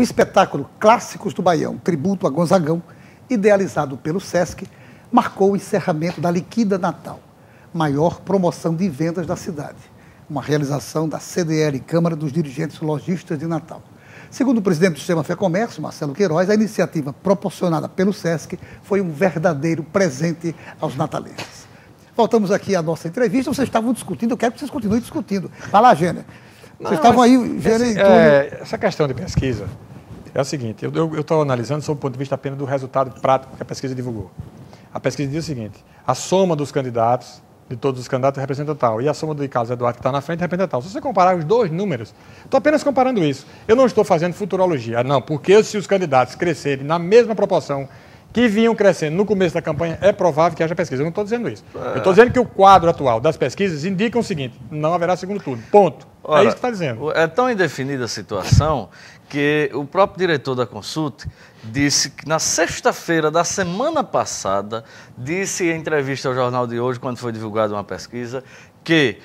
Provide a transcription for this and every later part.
O espetáculo Clássicos do Baião, tributo a Gonzagão, idealizado pelo SESC, marcou o encerramento da Liquida Natal, maior promoção de vendas da cidade, uma realização da CDL Câmara dos Dirigentes Logistas de Natal. Segundo o presidente do Sistema Fé Comércio, Marcelo Queiroz, a iniciativa proporcionada pelo SESC foi um verdadeiro presente aos natalenses. Voltamos aqui à nossa entrevista. Vocês estavam discutindo, eu quero que vocês continuem discutindo. Vai lá, Gênia. Vocês estavam aí, Gênia. É, essa questão de pesquisa é o seguinte, eu estou analisando sob o ponto de vista apenas do resultado prático que a pesquisa divulgou. A pesquisa diz o seguinte, a soma dos candidatos, de todos os candidatos, representa tal, e a soma do Carlos Eduardo que está na frente representa tal. Se você comparar os dois números, estou apenas comparando isso. Eu não estou fazendo futurologia, não, porque se os candidatos crescerem na mesma proporção que vinham crescendo no começo da campanha, é provável que haja pesquisa. Eu não estou dizendo isso. Eu estou é. dizendo que o quadro atual das pesquisas indica o seguinte: não haverá segundo turno. Ponto. É Ora, é isso que está dizendo. É tão indefinida a situação que o próprio diretor da consulta disse que na sexta-feira da semana passada, disse em entrevista ao Jornal de Hoje, quando foi divulgada uma pesquisa, que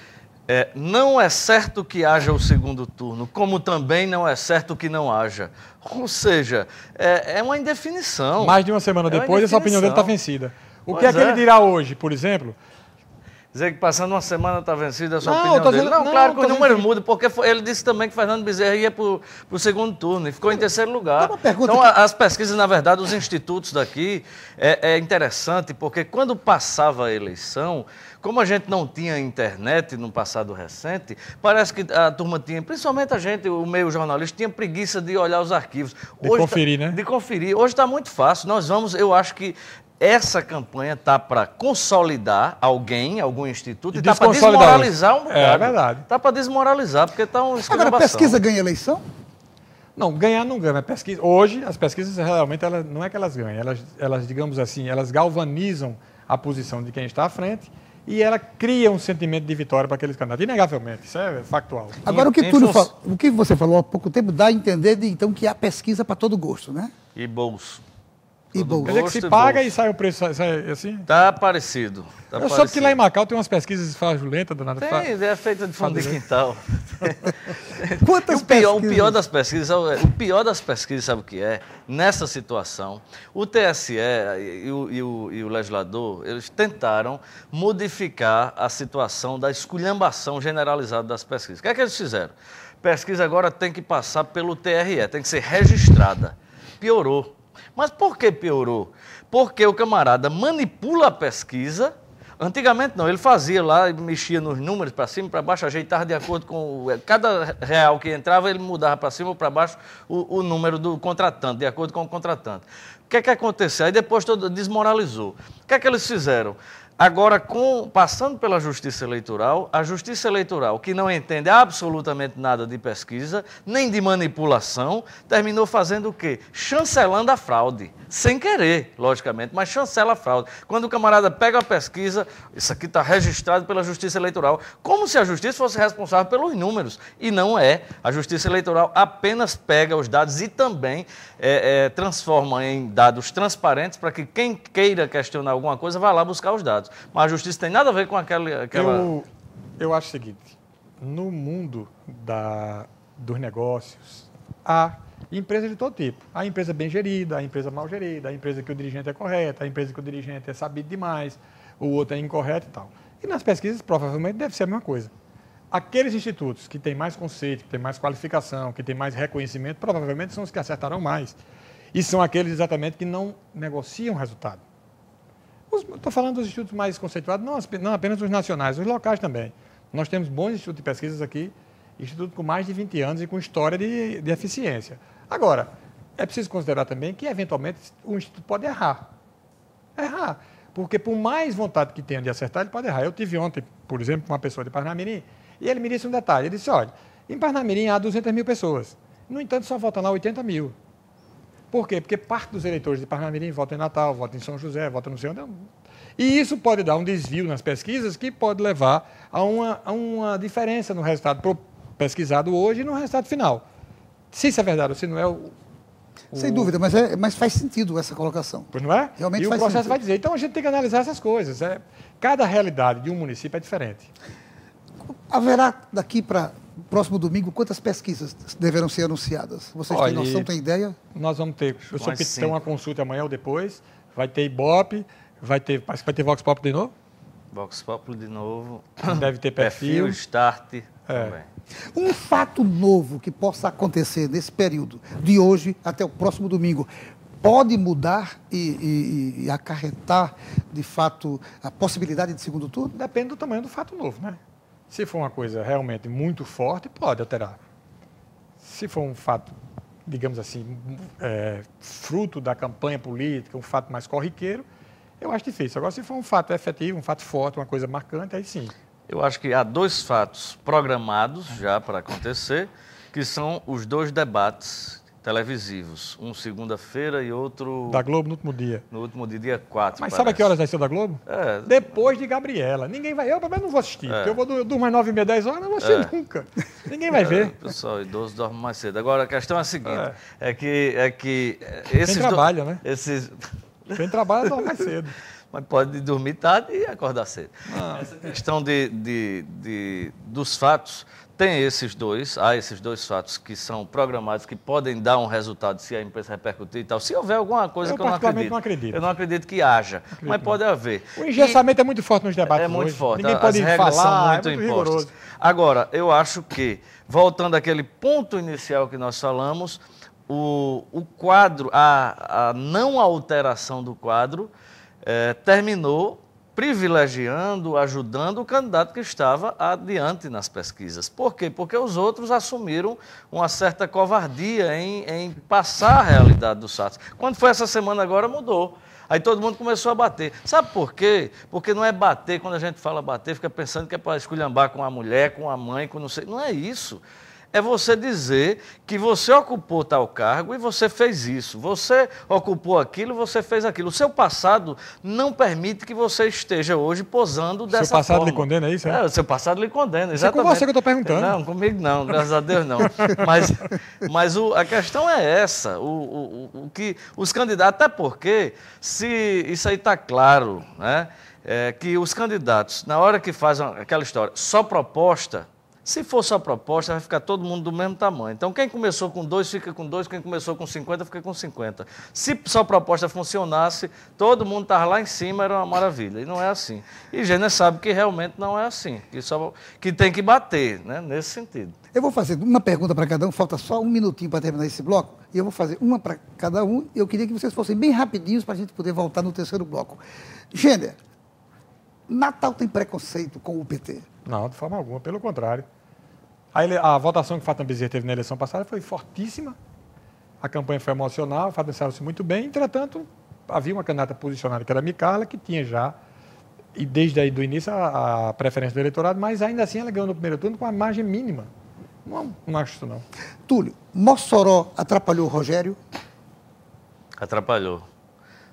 é, não é certo que haja o segundo turno, como também não é certo que não haja. Ou seja, é, é uma indefinição. Mais de uma semana é depois, uma essa opinião dele está vencida. O pois que é que ele é. dirá hoje, por exemplo, Dizer que passando uma semana está vencida é a sua não, opinião dele. não, não, claro que os números mudam, porque foi, ele disse também que Fernando Bezerra ia para o segundo turno e ficou em terceiro lugar. Então, que... as pesquisas, na verdade, os institutos daqui, é, é, interessante, porque quando passava a eleição, como a gente não tinha internet no passado recente, parece que a turma tinha, principalmente a gente, o meio jornalista, tinha preguiça de olhar os arquivos. Hoje de tá conferir, tá, né? De conferir. Hoje está muito fácil. Nós vamos, eu acho que essa campanha está para consolidar alguém, algum instituto, e está para desmoralizar um bocado. É verdade. Está para desmoralizar, porque está um Agora, pesquisa ganha eleição? Não, ganhar não ganha. Pesquisa, hoje, as pesquisas realmente elas, não é que elas ganham, elas, elas, digamos assim, elas galvanizam a posição de quem está à frente e ela cria um sentimento de vitória para aqueles candidatos. Inegavelmente, isso é factual. Agora, o que, Túlio o que você falou há pouco tempo dá a entender, de, então, que há pesquisa para todo gosto, né? E bolso e bolsa. Quer dizer que se paga e, e sai o preço sai assim? Tá parecido. Tá eu parecido. soube que lá em Macau tem umas pesquisas fraudulentas, danada. Tem, é feita de fundo de quintal. Quantas o pior, pesquisas? O pior das pesquisas, o pior das pesquisas, sabe o que é? Nessa situação, o TSE e o, e o, e o legislador, eles tentaram modificar a situação da esculhambação generalizada das pesquisas. O que é que eles fizeram? Pesquisa agora tem que passar pelo TRE, tem que ser registrada. Piorou. Mas por que piorou? Porque o camarada manipula a pesquisa. Antigamente não, ele fazia lá, mexia nos números para cima, para baixo, ajeitava de acordo com. O, é, cada real que entrava, ele mudava para cima ou para baixo o, o, número do contratante, de acordo com o contratante. O que é que aconteceu? Aí depois todo desmoralizou. O que é que eles fizeram? Agora, com, passando pela justiça eleitoral, a justiça eleitoral, que não entende absolutamente nada de pesquisa, nem de manipulação, terminou fazendo o quê? Chancelando a fraude. Sem querer, logicamente, mas chancela a fraude. Quando o camarada pega a pesquisa, isso aqui está registrado pela justiça eleitoral, como se a justiça fosse responsável pelos números. E não é. A justiça eleitoral apenas pega os dados e também é, é, transforma em dados transparentes para que quem queira questionar alguma coisa vá lá buscar os dados. Mas a justiça tem nada a ver com aquela. aquela... Eu, eu acho o seguinte: no mundo da, dos negócios, há empresas de todo tipo. Há empresa bem gerida, há empresa mal gerida, há empresa que o dirigente é correto, há empresa que o dirigente é sabido demais, o outro é incorreto e tal. E nas pesquisas, provavelmente, deve ser a mesma coisa. Aqueles institutos que têm mais conceito, que têm mais qualificação, que têm mais reconhecimento, provavelmente são os que acertarão mais. E são aqueles exatamente que não negociam resultado. Estou falando dos institutos mais conceituados, não, não apenas os nacionais, os locais também. Nós temos bons institutos de pesquisas aqui, instituto com mais de 20 anos e com história de, de eficiência. Agora, é preciso considerar também que, eventualmente, o instituto pode errar. Errar. Porque, por mais vontade que tenha de acertar, ele pode errar. Eu tive ontem, por exemplo, com uma pessoa de Parnamirim, e ele me disse um detalhe. Ele disse: olha, em Parnamirim há 200 mil pessoas. No entanto, só votam lá 80 mil. Por quê? Porque parte dos eleitores de Parnamirim vota em Natal, vota em São José, vota no sei onde. E isso pode dar um desvio nas pesquisas que pode levar a uma, a uma diferença no resultado pesquisado hoje e no resultado final. Se isso é verdade ou se não é, o, o... Sem dúvida, mas, é, mas faz sentido essa colocação. Pois não é? Realmente e faz o processo sentido. vai dizer. Então a gente tem que analisar essas coisas. É, cada realidade de um município é diferente. Haverá daqui para próximo domingo quantas pesquisas deverão ser anunciadas? Vocês Olha, têm noção, têm ideia? Nós vamos ter. Eu sou Pitão, uma consulta amanhã ou depois. Vai ter Ibope, vai ter. Parece que vai ter Vox Pop de novo? Vox Populi de novo. Deve ter perfil. Perfil, start. É. Um fato novo que possa acontecer nesse período, de hoje até o próximo domingo, pode mudar e, e, e acarretar, de fato, a possibilidade de segundo turno? Depende do tamanho do fato novo, né? Se for uma coisa realmente muito forte, pode alterar. Se for um fato, digamos assim, é, fruto da campanha política, um fato mais corriqueiro, eu acho difícil. Agora, se for um fato efetivo, um fato forte, uma coisa marcante, aí sim. Eu acho que há dois fatos programados já para acontecer, que são os dois debates televisivos. Um segunda-feira e outro. Da Globo no último dia. No último dia, dia 4. Mas parece. sabe a que horas vai ser da Globo? É. Depois de Gabriela. Ninguém vai. Eu, pelo menos, não vou assistir. É. Eu vou eu durmo às 9 e meia, 10 horas, não vou assistir é. nunca. Ninguém vai é, ver. Pessoal, idoso dorme mais cedo. Agora, a questão é a seguinte: é, é que. É que esses Quem trabalha, do... né? Esses... Quem trabalha dorme mais cedo. mas pode dormir tarde e acordar cedo. Ah. Essa é questão de, de, de, dos fatos, tem esses dois, há esses dois fatos que são programados, que podem dar um resultado se a empresa repercutir e tal. Se houver alguma coisa eu que eu não acredito, não acredito. Eu não acredito que haja, acredito mas pode não. haver. O engessamento e é muito forte nos debates. É muito hoje. forte. Ninguém pode As regras falar, são muito, é muito Rigoroso. Agora, eu acho que, voltando àquele ponto inicial que nós falamos, o, o quadro, a, a não alteração do quadro eh, terminou privilegiando, ajudando o candidato que estava adiante nas pesquisas. Por quê? Porque os outros assumiram uma certa covardia em, em passar a realidade do SATS. Quando foi essa semana agora, mudou. Aí todo mundo começou a bater. Sabe por quê? Porque não é bater, quando a gente fala bater, fica pensando que é para esculhambar com a mulher, com a mãe, com não sei. Não é isso é você dizer que você ocupou tal cargo e você fez isso, você ocupou aquilo, você fez aquilo. O seu passado não permite que você esteja hoje posando dessa forma. Seu passado forma. lhe condena, é isso? É? é, seu passado lhe condena, é exatamente. É com você que eu estou perguntando. Não, comigo não, graças a Deus não. Mas, mas o, a questão é essa, o, o, o que os candidatos, até porque, se isso aí está claro, né? É, que os candidatos, na hora que fazem aquela história, só proposta, se for só proposta, vai ficar todo mundo do mesmo tamanho. Então, quem começou com dois fica com dois, quem começou com 50 fica com 50. Se só proposta funcionasse, todo mundo estava lá em cima, era uma maravilha. E não é assim. E Gênesis sabe que realmente não é assim, que, só, que tem que bater, né, nesse sentido. Eu vou fazer uma pergunta para cada um, falta só um minutinho para terminar esse bloco, e eu vou fazer uma para cada um. Eu queria que vocês fossem bem rapidinhos para a gente poder voltar no terceiro bloco. Gênero, Natal tem preconceito com o PT. Não, de forma alguma, pelo contrário. A, ele, a votação que Fátima Bezerra teve na eleição passada foi fortíssima. A campanha foi emocional, Fátima saiu-se muito bem. Entretanto, havia uma candidata posicionada, que era a Micala, que tinha já, e desde aí do início, a, a preferência do eleitorado, mas ainda assim ela ganhou no primeiro turno com uma margem mínima. Não, não acho isso, não. Túlio, Mossoró atrapalhou o Rogério? Atrapalhou.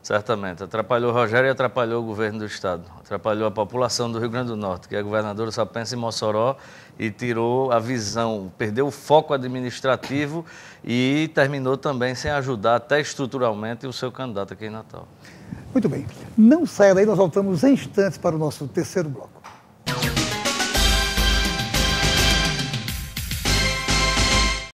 Certamente. Atrapalhou o Rogério e atrapalhou o governo do Estado. Atrapalhou a população do Rio Grande do Norte, que a é governadora só pensa em Mossoró e tirou a visão, perdeu o foco administrativo e terminou também sem ajudar, até estruturalmente, o seu candidato aqui em Natal. Muito bem. Não saia daí, nós voltamos em instantes para o nosso terceiro bloco.